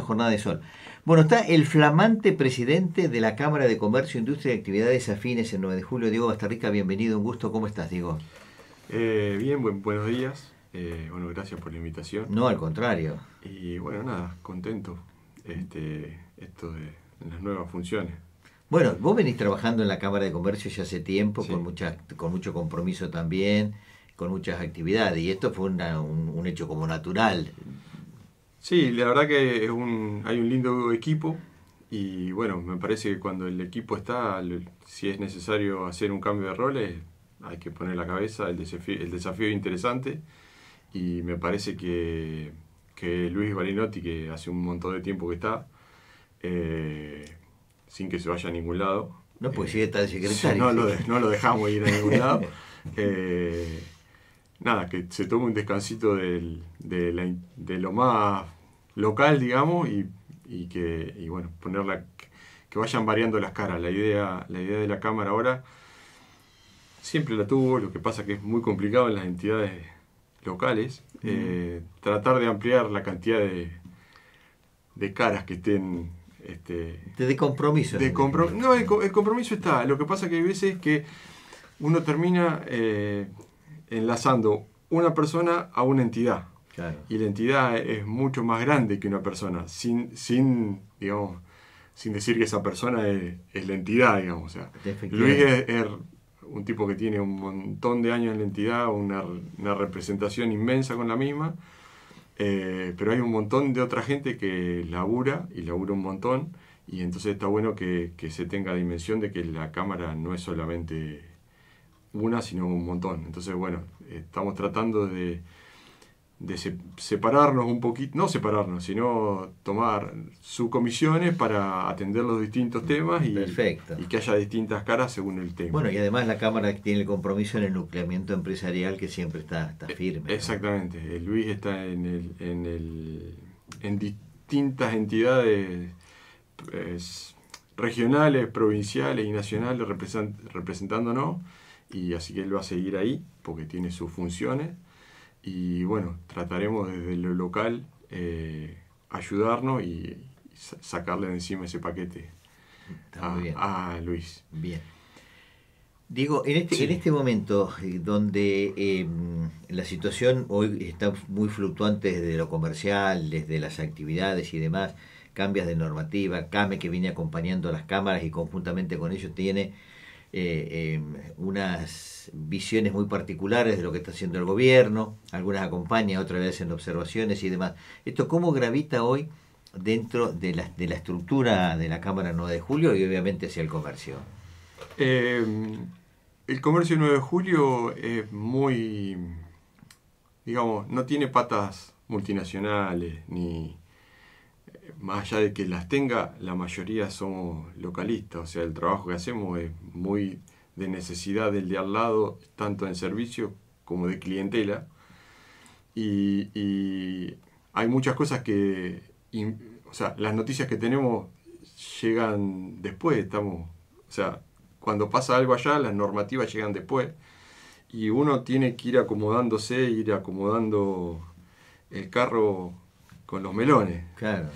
jornada de sol. Bueno, está el flamante presidente de la Cámara de Comercio, Industria y Actividades Afines el 9 de julio, Diego Bastarrica. Bienvenido, un gusto. ¿Cómo estás, Diego? Eh, bien, buenos días. Eh, bueno, gracias por la invitación. No, al contrario. Y bueno, nada, contento este, esto de las nuevas funciones. Bueno, vos venís trabajando en la Cámara de Comercio ya hace tiempo, con, mucha, con mucho compromiso también, con muchas actividades, y esto fue un, un, hecho como natural. Sí, la verdad que es un, hay un lindo equipo y bueno, me parece que cuando el equipo está, si es necesario hacer un cambio de roles, hay que poner la cabeza, el desafío, el desafío es interesante y me parece que, Luis Balinotti, que hace un montón de tiempo que está, eh, sin que se vaya a ningún lado. No, pues sí está eh, secretario. No, lo, dejamos ir a ningún lado. Eh, nada, que se tome un descansito de, lo más local, digamos, y, que, y bueno, ponerla, que vayan variando las caras. La idea, la idea de la cámara ahora siempre la tuvo, lo que pasa que es muy complicado en las entidades locales, eh, tratar de ampliar la cantidad de, de caras que estén... Este, de compromiso. De no, el, compromiso está. Lo que pasa que hay veces que uno termina... Eh, enlazando una persona a una entidad. Y la entidad es mucho más grande que una persona, sin, sin, digamos, sin decir que esa persona es, la entidad, digamos. sea, Luis es, un tipo que tiene un montón de años en la entidad, una, representación inmensa con la misma, eh, pero hay un montón de otra gente que labura y labura un montón, y entonces está bueno que, que se tenga dimensión de que la cámara no es solamente una, sino un montón. Entonces, bueno, estamos tratando de, separarnos un poquito, no separarnos, sino tomar subcomisiones para atender los distintos temas y, y que haya distintas caras según el tema. Bueno, y además la Cámara tiene el compromiso en el nucleamiento empresarial que siempre está, e, firme. Exactamente, Luis está en, distintas entidades eh, regionales, provinciales y nacionales representándonos y así que él va a seguir ahí porque tiene sus funciones y bueno, trataremos desde lo local eh, ayudarnos y sacarle de encima ese paquete a, Luis. Bien. Diego, en este, este momento eh, donde em, la situación hoy está muy fluctuante desde lo comercial, desde las actividades y demás, cambias de normativa, CAME que viene acompañando a las cámaras y conjuntamente con ellos tiene eh, em, unas visiones muy particulares de lo que está haciendo el gobierno, algunas acompaña, otras veces en observaciones y demás. Esto, ¿cómo gravita hoy dentro de la, de la estructura de la Cámara 9 de Julio y obviamente hacia el comercio? Em, el comercio 9 de Julio es muy, digamos, no tiene patas multinacionales ni más allá de que las tenga, la mayoría somos localistas, o sea, el trabajo que hacemos es muy de necesidad del de al lado, tanto en servicio como de clientela. Y, hay muchas cosas que, o sea, las noticias que tenemos llegan después, estamos, o sea, cuando pasa algo allá, las normativas llegan después. Y uno tiene que ir acomodándose, ir acomodando el carro con los melones. Claro.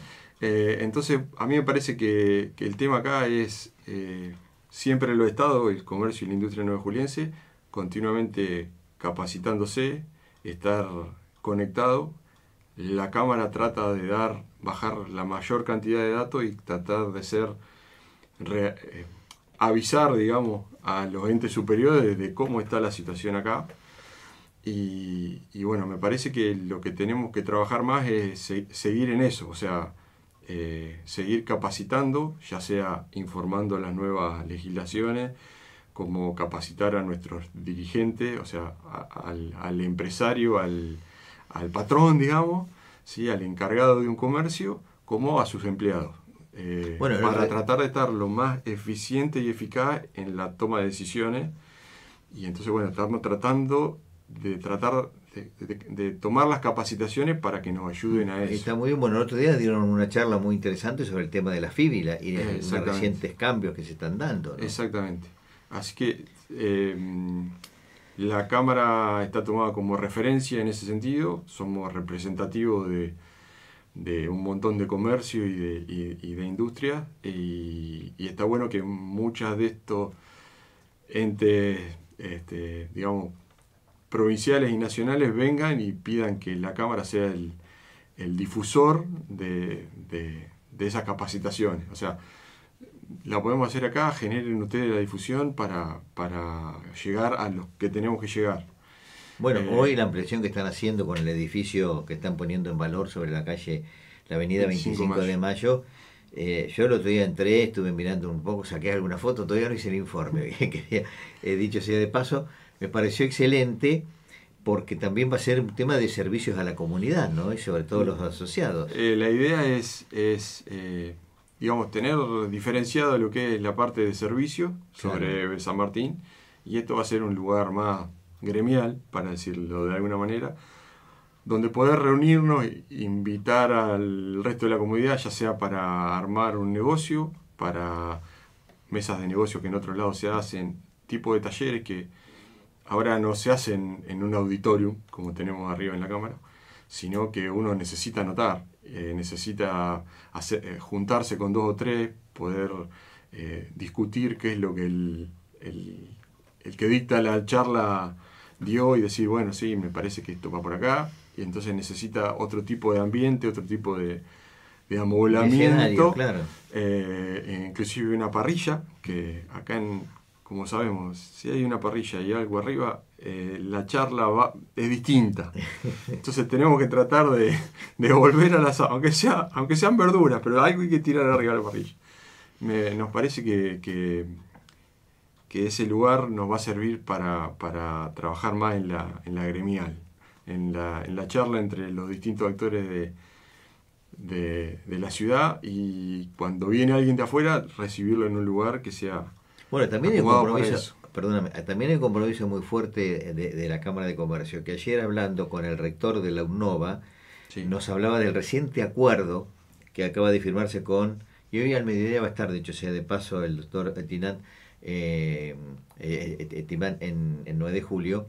Eh, entonces, a mí me parece que, el tema acá es eh, siempre lo Estado, el comercio y la industria juliense continuamente capacitándose, estar conectado. La Cámara trata de dar, bajar la mayor cantidad de datos y tratar de ser, eh, avisar, digamos, a los entes superiores de cómo está la situación acá. Y, bueno, me parece que lo que tenemos que trabajar más es seguir en eso, o sea, eh, seguir capacitando, ya sea informando las nuevas legislaciones, como capacitar a nuestros dirigentes, o sea, al, empresario, al, patrón, digamos, ¿sí? al encargado de un comercio, como a sus empleados. Eh, bueno, para eh, tratar de estar lo más eficiente y eficaz en la toma de decisiones. Y entonces, bueno, estamos tratando de tratar este, de, tomar las capacitaciones para que nos ayuden a eso. Está muy bien. Bueno, el otro día dieron una charla muy interesante sobre el tema de la fíbula y los recientes cambios que se están dando. Exactamente. Así que em, la Cámara está tomada como referencia en ese sentido. Somos representativos de, un montón de comercio y de, industria. Y, está bueno que muchas de estos entes, este, digamos, provinciales y nacionales vengan y pidan que la Cámara sea el, el difusor de, de, esas capacitaciones. O sea, la podemos hacer acá, generen ustedes la difusión para, para llegar a los que tenemos que llegar. Bueno, eh, hoy la ampliación que están haciendo con el edificio que están poniendo en valor sobre la calle, la avenida 25 de mayo, eh, yo el otro día entré, estuve mirando un poco, saqué alguna foto, todavía no hice el informe, quería, eh, dicho sea de paso, me pareció excelente porque también va a ser un tema de servicios a la comunidad, ¿no? Y sobre todo los asociados. Eh, la idea es, es eh, digamos, tener diferenciado lo que es la parte de servicio sobre San Martín, y esto va a ser un lugar más gremial, para decirlo de alguna manera, donde poder reunirnos e invitar al resto de la comunidad, ya sea para armar un negocio, para mesas de negocio que en otro lado se hacen, tipo de talleres que ahora no se hacen en, un auditorium, como tenemos arriba en la cámara, sino que uno necesita anotar, eh, necesita eh, juntarse con dos o tres, poder eh, discutir qué es lo que el, el, que dicta la charla dio y decir, bueno, sí, me parece que esto va por acá, y entonces necesita otro tipo de ambiente, otro tipo de, de amoblamiento, inclusive una parrilla, que acá en, como sabemos, si hay una parrilla y algo arriba, eh, la charla va, es distinta. Entonces tenemos que tratar de, volver a las... Aunque, sea, aunque sean verduras, pero algo hay que tirar arriba de la parrilla. Me, nos parece que, que, ese lugar nos va a servir para, trabajar más en la, en la gremial, en la, charla entre los distintos actores de, de la ciudad y cuando viene alguien de afuera, recibirlo en un lugar que sea bueno, también hay un compromiso, perdóname, también hay un compromiso muy fuerte de, la Cámara de Comercio, que ayer hablando con el rector de la UNOVA, nos hablaba del reciente acuerdo que acaba de firmarse con, y hoy al mediodía va a estar, dicho, sea de paso, el doctor Tinan, eh, eh, eh, en, en 9 de julio,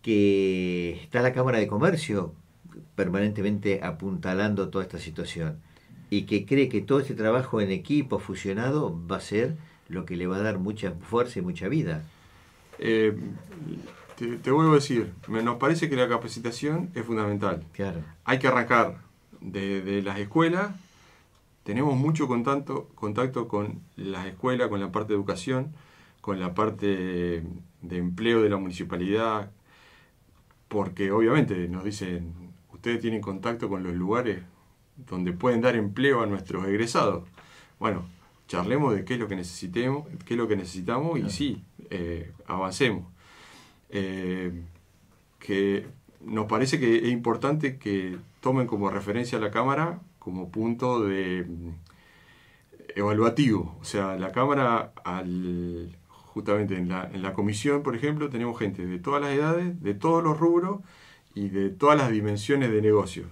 que está la Cámara de Comercio permanentemente apuntalando toda esta situación y que cree que todo este trabajo en equipo fusionado va a ser lo que le va a dar mucha fuerza y mucha vida. Eh, te, vuelvo a decir, me, nos parece que la capacitación es fundamental. Claro. Hay que arrancar desde las escuelas. Tenemos mucho contacto, con las escuelas, con la parte de educación, con la parte de, empleo de la municipalidad, porque obviamente nos dicen, ustedes tienen contacto con los lugares donde pueden dar empleo a nuestros egresados. Bueno, charlemos de qué es lo que necesitemos, qué es lo que necesitamos y sí, eh, avancemos. Eh, que nos parece que es importante que tomen como referencia a la Cámara como punto de mm, evaluativo. O sea, la Cámara, justamente en la comisión, por ejemplo, tenemos gente de todas las edades, de todos los rubros y de todas las dimensiones de negocio.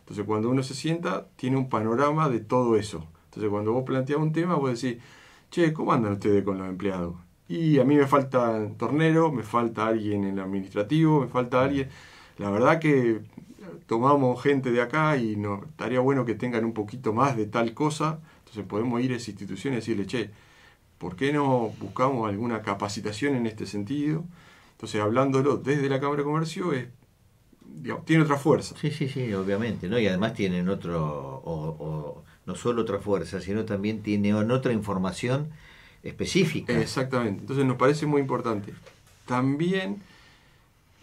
Entonces, cuando uno se sienta, tiene un panorama de todo eso. Entonces, cuando vos planteas un tema, vos decís, che, ¿cómo andan ustedes con los empleados? Y a mí me falta tornero, me falta alguien en el administrativo, me falta alguien. La verdad que tomamos gente de acá y no, estaría bueno que tengan un poquito más de tal cosa. Entonces podemos ir a esa institución y decirle, che, ¿por qué no buscamos alguna capacitación en este sentido? Entonces, hablándolo desde la Cámara de Comercio, es, tiene otra fuerza. Sí, sí, sí, obviamente, ¿no? Y además tienen otro, no solo otra fuerza, sino también tiene otra información específica. Exactamente, entonces nos parece muy importante. También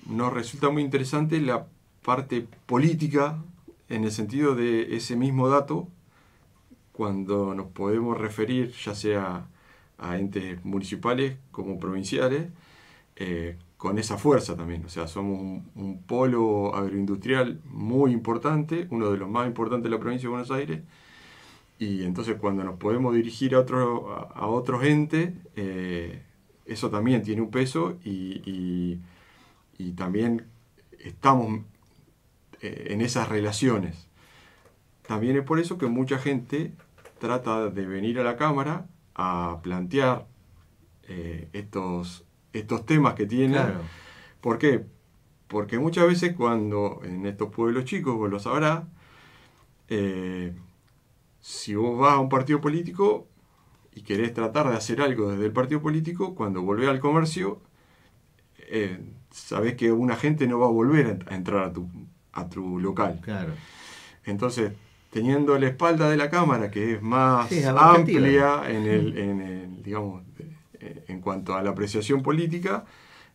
nos resulta muy interesante la parte política en el sentido de ese mismo dato, cuando nos podemos referir ya sea a entes municipales como provinciales, eh, con esa fuerza también. O sea, somos un, polo agroindustrial muy importante, uno de los más importantes de la provincia de Buenos Aires, y entonces cuando nos podemos dirigir a, otro, a, gente eh, eso también tiene un peso y, también estamos eh, en esas relaciones. También es por eso que mucha gente trata de venir a la Cámara a plantear eh, estos, estos temas que tiene. ¿Por qué? Porque muchas veces cuando en estos pueblos chicos, vos lo sabrás, eh, si vos vas a un partido político y querés tratar de hacer algo desde el partido político, cuando volvés al comercio, eh, sabés que una gente no va a volver a entrar a tu, a tu local. Entonces, teniendo la espalda de la cámara, que es más amplia en el, en digamos, eh, en cuanto a la apreciación política,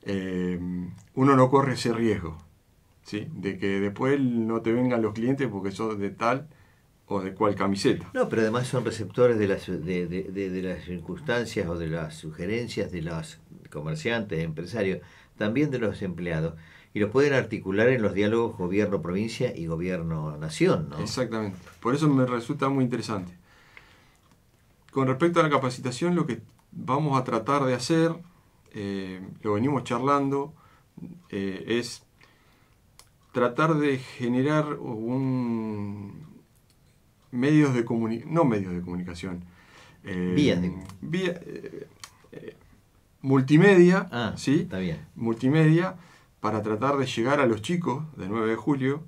eh, uno no corre ese riesgo, ¿sí? De que después no te vengan los clientes porque sos de tal o de cuál camiseta. No, pero además son receptores de las, de, las circunstancias o de las sugerencias de los comerciantes, empresarios, también de los empleados y los pueden articular en los diálogos gobierno-provincia y gobierno-nación, ¿no? Exactamente. Por eso me resulta muy interesante. Con respecto a la capacitación, lo que vamos a tratar de hacer, eh, lo venimos charlando, eh, es tratar de generar un, medios de comunicación, no medios de comunicación, eh, de vía, eh, eh, multimedia, ah, ¿sí? Está bien. Multimedia para tratar de llegar a los chicos de 9 de julio.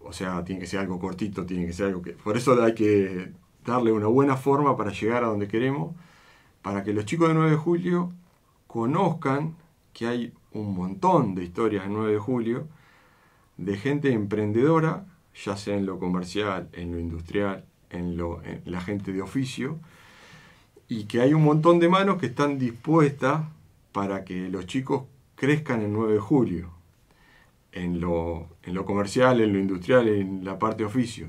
O sea, tiene que ser algo cortito, tiene que ser algo que... Por eso hay que darle una buena forma para llegar a donde queremos, para que los chicos de 9 de julio conozcan que hay un montón de historias de 9 de julio, de gente emprendedora ya sea en lo comercial, en lo industrial, en, lo, la gente de oficio, y que hay un montón de manos que están dispuestas para que los chicos crezcan el 9 de julio, en lo, en lo comercial, en lo industrial, en la parte de oficio.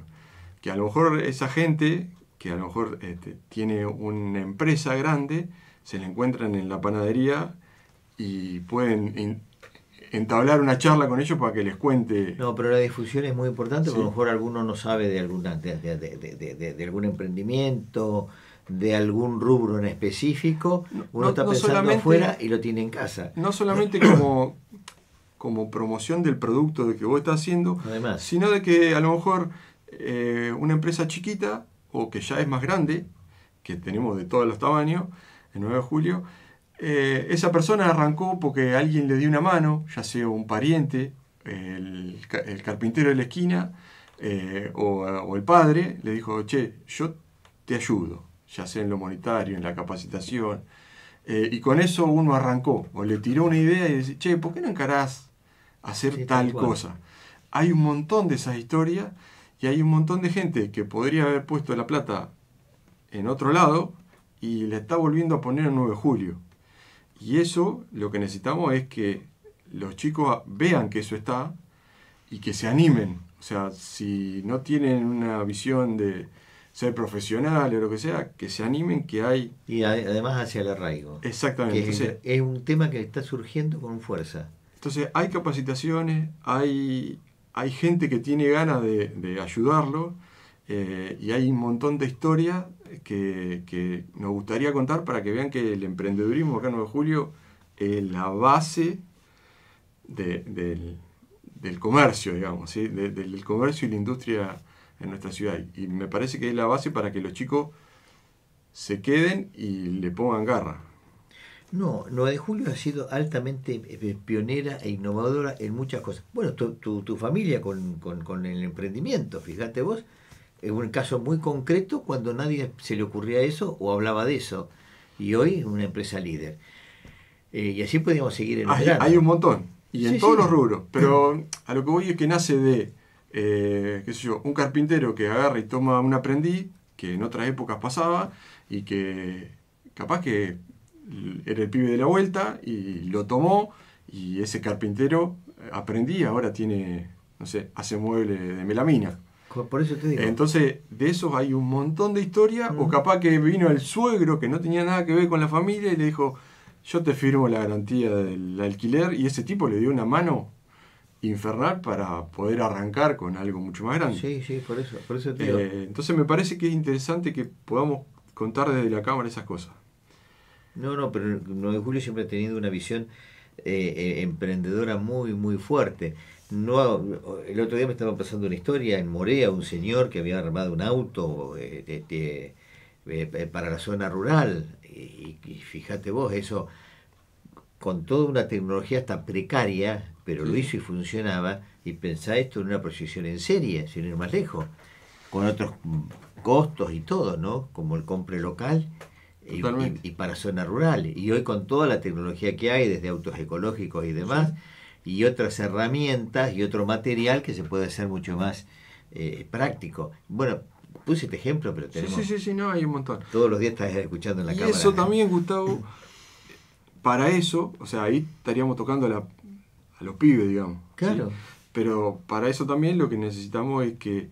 Que a lo mejor esa gente, que a lo mejor este, tiene una empresa grande, se la encuentran en la panadería y pueden entablar una charla con ellos para que les cuente. No, pero la difusión es muy importante, porque a lo mejor alguno no sabe de, alguna, de, algún emprendimiento, de algún rubro en específico, uno está pensando afuera y lo tiene en casa. No solamente como, promoción del producto de que vos estás haciendo, sino de que a lo mejor eh, una empresa chiquita o que ya es más grande, que tenemos de todos los tamaños, el 9 de julio, eh, esa persona arrancó porque alguien le dio una mano, ya sea un pariente, el, carpintero de la esquina eh, o, el padre, le dijo, che, yo te ayudo, ya sea en lo monetario, en la capacitación. Eh, y con eso uno arrancó, o le tiró una idea y dice, che, ¿por qué no encarás hacer tal cosa? Hay un montón de esas historias y hay un montón de gente que podría haber puesto la plata en otro lado y la está volviendo a poner el 9 de julio. Y eso lo que necesitamos es que los chicos vean que eso está y que se animen. O sea, si no tienen una visión de ser profesional o lo que sea, que se animen que hay... Y además hacia el arraigo. Exactamente. es un tema que está surgiendo con fuerza. Entonces hay capacitaciones, hay, hay gente que tiene ganas de, ayudarlo eh, y hay un montón de historia que, nos gustaría contar para que vean que el emprendedurismo acá en 9 de julio es la base del, comercio, digamos, del comercio y la industria en nuestra ciudad. Y me parece que es la base para que los chicos se queden y le pongan garra. No, 9 de julio ha sido altamente eh, pionera e innovadora en muchas cosas. Bueno, tu, tu, familia con, con, el emprendimiento, fíjate vos, es un caso muy concreto cuando nadie se le ocurría eso o hablaba de eso. Y hoy es una empresa líder. Eh, y así podríamos seguir en hay, hay un montón, y en todos los rubros. Pero a lo que voy es que nace de, eh, qué sé un carpintero que agarra y toma un aprendiz que en otras épocas pasaba, y que capaz que era el pibe de la vuelta y lo tomó, y ese carpintero aprendí, ahora tiene, no sé, hace muebles de melamina. Entonces, de esos hay un montón de historias. O capaz que vino el suegro que no tenía nada que ver con la familia y le dijo: Yo te firmo la garantía del alquiler. Y ese tipo le dio una mano infernal para poder arrancar con algo mucho más grande. Sí, sí, por eso, por eso te digo. Eh, entonces, me parece que es interesante que podamos contar desde la cámara esas cosas. No, no, pero 9 de julio siempre ha tenido una visión eh, eh, emprendedora muy, muy fuerte no el otro día me estaba pasando una historia en Morea un señor que había armado un auto eh, eh, eh, para la zona rural y, fíjate vos eso con toda una tecnología hasta precaria pero lo hizo y funcionaba y pensá esto en una proyección en serie sin ir más lejos con otros costos y todo no como el compre local y, para zona rural y hoy con toda la tecnología que hay desde autos ecológicos y demás y otras herramientas y otro material que se puede hacer mucho más eh, práctico. Bueno, puse este ejemplo, pero tenemos... Sí, sí, sí, no, hay un montón. Todos los días estás escuchando en la y Eso también, Gustavo, para eso, o sea, ahí estaríamos tocando a, los pibes, digamos. Claro. Pero para eso también lo que necesitamos es que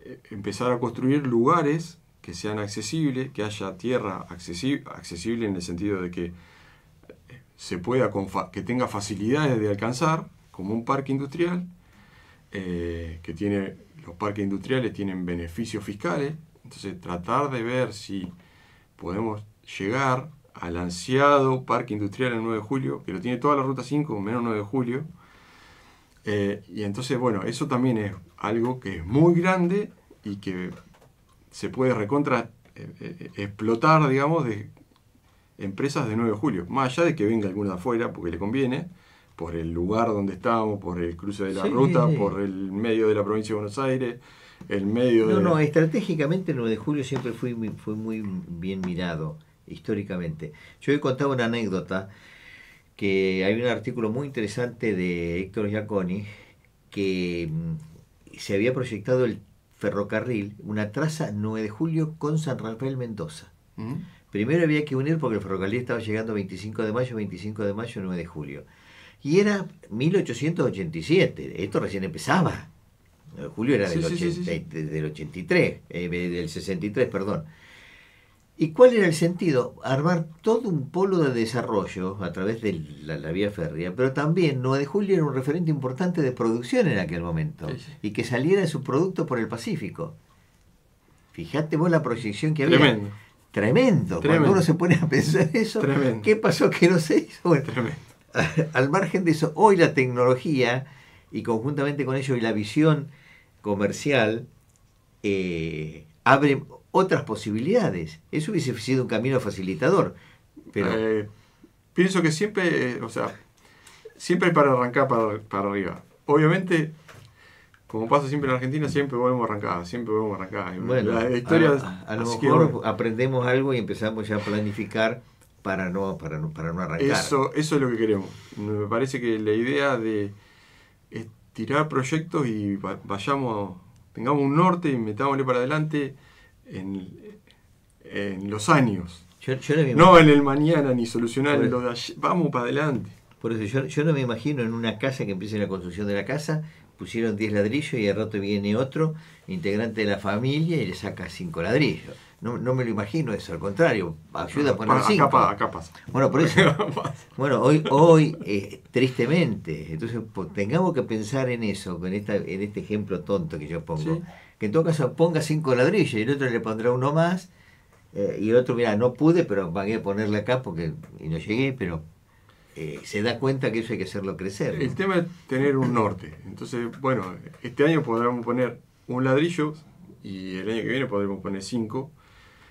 eh, empezar a construir lugares que sean accesibles, que haya tierra accesible en el sentido de que se pueda que tenga facilidades de alcanzar, como un parque industrial, eh, que tiene, los parques industriales tienen beneficios fiscales, entonces tratar de ver si podemos llegar al ansiado parque industrial el 9 de julio, que lo tiene toda la ruta 5, menos 9 de julio, eh, y entonces, bueno, eso también es algo que es muy grande y que se puede recontra eh, explotar, digamos, de empresas de 9 de julio, más allá de que venga alguna de afuera, porque le conviene, por el lugar donde estamos, por el cruce de la ruta, por el medio de la provincia de Buenos Aires, el medio de... No, no, estratégicamente el 9 de julio siempre fue, fue muy bien mirado, históricamente. Yo he contado una anécdota que hay un artículo muy interesante de Héctor Giaconi que mm, se había proyectado el ferrocarril, una traza 9 de julio con San Rafael Mendoza. Mm. Primero había que unir porque el ferrocarril estaba llegando 25 de mayo, 25 de mayo, 9 de julio. Y era 1887, esto recién empezaba. Eh, julio era del, 83, del 63, eh, perdón. ¿Y cuál era el sentido? Armar todo un polo de desarrollo a través de la, vía férrea, pero también 9 de julio era un referente importante de producción en aquel momento y que saliera su producto por el Pacífico. Fíjate vos la proyección que había. Tremendo. Cuando uno se pone a pensar eso, ¿qué pasó que no se hizo? Al margen de eso, hoy la tecnología y conjuntamente con ello y la visión comercial eh, abre otras posibilidades. Eso hubiese sido un camino facilitador. Pero... Eh, pienso que siempre, eh, o sea, siempre para arrancar para, para arriba. Obviamente como pasa siempre en Argentina, siempre volvemos arrancadas, siempre volvemos arrancadas. Bueno, historia a, lo mejor aprendemos algo y empezamos ya a planificar para no, para para no arrancar. Eso, eso es lo que queremos. Me parece que la idea de tirar proyectos y vayamos, tengamos un norte y metámosle para adelante en, los años. no, en el mañana ni solucionar vamos para adelante. Por eso yo, yo no me imagino en una casa que empiece la construcción de la casa pusieron 10 ladrillos y al rato viene otro integrante de la familia y le saca 5 ladrillos. No, no me lo imagino eso, al contrario, ayuda a ah, poner 5. Acá, Bueno, por eso. bueno, hoy, hoy eh, tristemente, entonces tengamos que pensar en eso, en, esta, en este ejemplo tonto que yo pongo. Que en todo caso ponga 5 ladrillos y el otro le pondrá uno más. Eh, y el otro, mira, no pude, pero pagué a ponerle acá porque y no llegué, pero eh, se da cuenta que eso hay que hacerlo crecer. El tema es tener un norte. Entonces, bueno, este año podremos poner un ladrillo y el año que viene podremos poner cinco.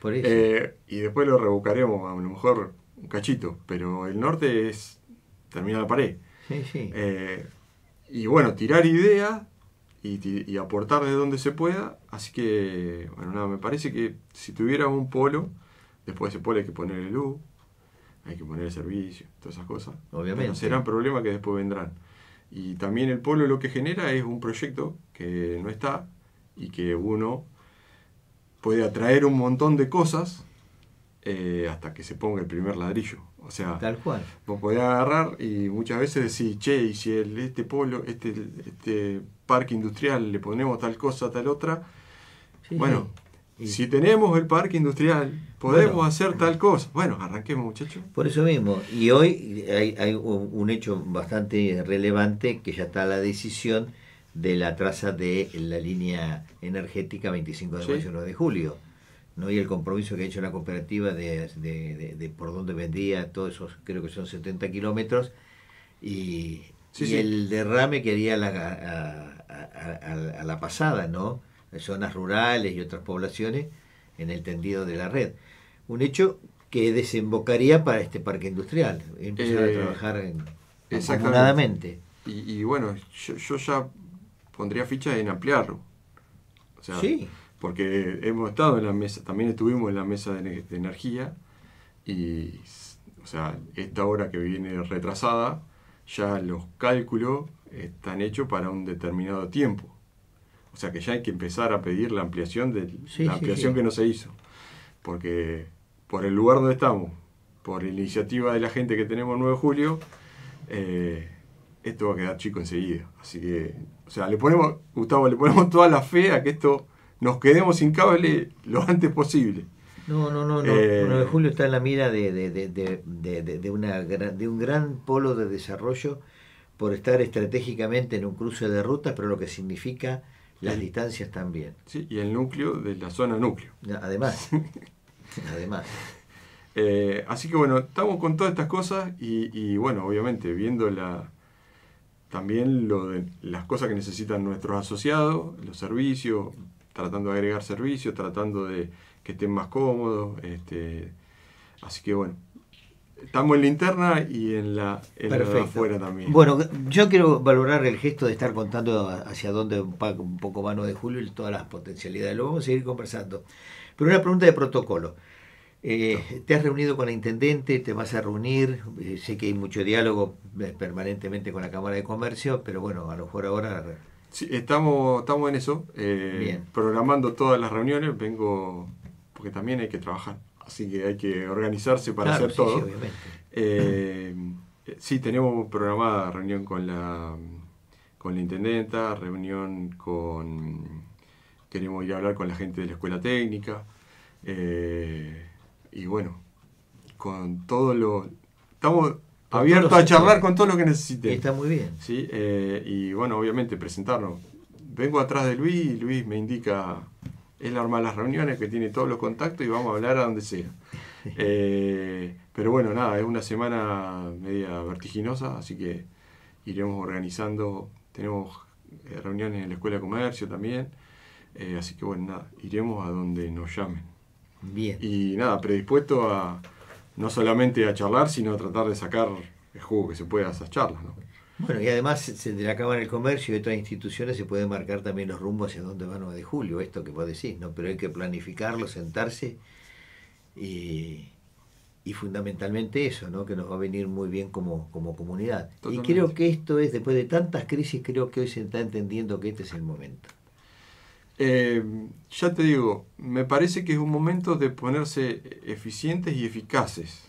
Eh, y después lo revocaremos a lo mejor un cachito, pero el norte es terminar la pared. Sí, eh, y bueno, tirar ideas y, aportar de donde se pueda. Así que, bueno, me parece que si tuviera un polo, después de ese polo hay que ponerle hay que poner el servicio, todas esas cosas. Obviamente. serán problemas que después vendrán. Y también el pueblo lo que genera es un proyecto que no está y que uno puede atraer un montón de cosas eh, hasta que se ponga el primer ladrillo. O sea, tal cual. Vos podés agarrar y muchas veces decir che, y si el, este pueblo, este, este parque industrial le ponemos tal cosa, tal otra, bueno, si tenemos el parque industrial, podemos hacer tal cosa. Bueno, arranquemos muchachos. Por eso mismo. Y hoy hay, un hecho bastante relevante que ya está la decisión de la traza de la línea energética 25 de mayo 9 de julio. ¿no? Y el compromiso que ha hecho la cooperativa de, por dónde vendía todos esos, creo que son 70 kilómetros. Y, el derrame que haría a, a la pasada, ¿no? zonas rurales y otras poblaciones en el tendido de la red. Un hecho que desembocaría para este parque industrial, empezar a eh, trabajar en, y, y, bueno, yo, ya pondría ficha en ampliarlo. sí. Porque hemos estado en la mesa, también estuvimos en la mesa de, de energía y, o sea, esta hora que viene retrasada, ya los cálculos están hechos para un determinado tiempo. O sea que ya hay que empezar a pedir la ampliación de la ampliación que no se hizo. Porque por el lugar donde estamos, por iniciativa de la gente que tenemos el 9 de julio, eh, esto va a quedar chico enseguida. Así que, o sea, le ponemos, Gustavo, le ponemos toda la fe a que esto nos quedemos sin cable lo antes posible. No, no, no, no. 9 eh, de julio está en la mira de, una, de un gran polo de desarrollo por estar estratégicamente en un cruce de rutas, pero lo que significa las distancias también. Sí, y el núcleo de la zona núcleo. Además, además. Eh, así que bueno, estamos con todas estas cosas y, bueno, obviamente viendo la, también lo de las cosas que necesitan nuestros asociados, los servicios, tratando de agregar servicios, tratando de que estén más cómodos. Este, así que bueno, estamos en la interna y en la, en afuera también. Bueno, yo quiero valorar el gesto de estar contando hacia dónde un poco mano de Julio y todas las potencialidades. Lo vamos a seguir conversando. Pero una pregunta de protocolo. Eh, ¿Te has reunido con la intendente? ¿Te vas a reunir? Eh, sé que hay mucho diálogo eh, permanentemente con la Cámara de Comercio, pero bueno, a lo mejor ahora Sí, estamos, estamos en eso, programando todas las reuniones, vengo, porque también hay que trabajar así que hay que organizarse para hacer todo. Sí, eh, eh, sí, tenemos programada reunión con la, con la intendenta, reunión con... Queremos ir a hablar con la gente de la escuela técnica. Eh, y bueno, con todo lo... Estamos abiertos a charlar con todo lo que necesite. Está muy bien. ¿sí? y bueno, obviamente presentarnos. Vengo atrás de Luis y Luis me indica la arma las reuniones, que tiene todos los contactos y vamos a hablar a donde sea. Eh, pero bueno, nada, es una semana media vertiginosa, así que iremos organizando. Tenemos eh, reuniones en la Escuela de Comercio también. Eh, así que bueno, nada, iremos a donde nos llamen. Bien. Y nada, predispuesto a no solamente a charlar, sino a tratar de sacar el jugo que se pueda a esas charlas, bueno, y además de la Cámara del Comercio y otras instituciones se pueden marcar también los rumbos hacia dónde van 9 de julio, esto que vos decís, ¿no? Pero hay que planificarlo, sentarse y, fundamentalmente eso, ¿no? Que nos va a venir muy bien como, como comunidad. Y creo que esto es, después de tantas crisis, creo que hoy se está entendiendo que este es el momento. Eh, ya te digo, me parece que es un momento de ponerse eficientes y eficaces.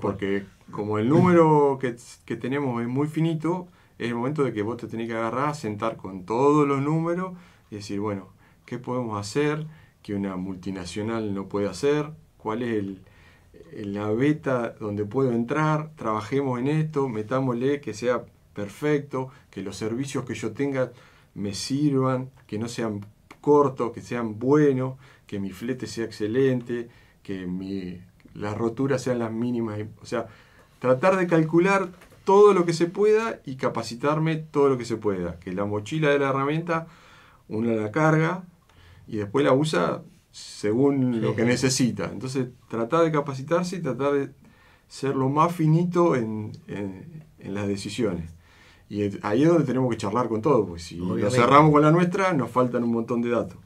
Porque como el número que, que, tenemos es muy finito, es el momento de que vos te tenés que agarrar, sentar con todos los números y decir, bueno, ¿qué podemos hacer que una multinacional no puede hacer? ¿Cuál es el, la beta donde puedo entrar? Trabajemos en esto, metámosle que sea perfecto, que los servicios que yo tenga me sirvan, que no sean corto, que sean buenos, que mi flete sea excelente, que mi, las roturas sean las mínimas. O sea, tratar de calcular todo lo que se pueda y capacitarme todo lo que se pueda. Que la mochila de la herramienta una la carga y después la usa según lo que necesita. Entonces, tratar de capacitarse y tratar de ser lo más finito en las decisiones. Y ahí es donde tenemos que charlar con todos porque si lo cerramos con la nuestra, nos faltan un montón de datos.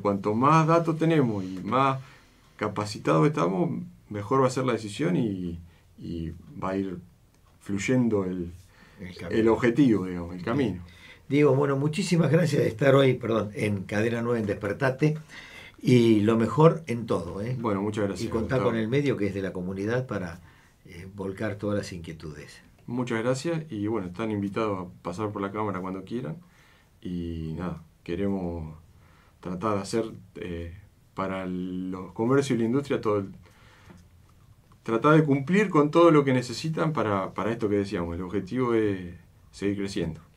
cuanto más datos tenemos y más capacitados estamos, mejor va a ser la decisión y, va a ir fluyendo el, objetivo, digamos, el camino. Diego, bueno, muchísimas gracias de estar hoy, perdón, en Cadena 9 en Despertate. Y lo mejor en todo, ¿eh? Bueno, muchas gracias. Y contar con el medio que es de la comunidad para eh, volcar todas las inquietudes. Muchas gracias y bueno, están invitados a pasar por la cámara cuando quieran. Y nada, queremos tratar de hacer eh, para los comercios y la industria todo el, tratar de cumplir con todo lo que necesitan para, para esto que decíamos. El objetivo es seguir creciendo.